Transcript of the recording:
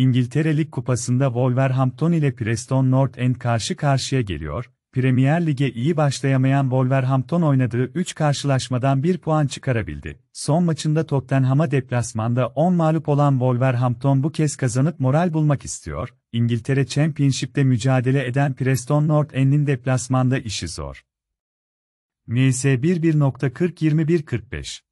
İngiltere Lig Kupası'nda Wolverhampton ile Preston North End karşı karşıya geliyor. Premier Lig'e iyi başlayamayan Wolverhampton oynadığı 3 karşılaşmadan 1 puan çıkarabildi. Son maçında Tottenham'a deplasmanda 10 mağlup olan Wolverhampton bu kez kazanıp moral bulmak istiyor. İngiltere Championship'te mücadele eden Preston North End'in deplasmanda işi zor. MS 11.40-21.45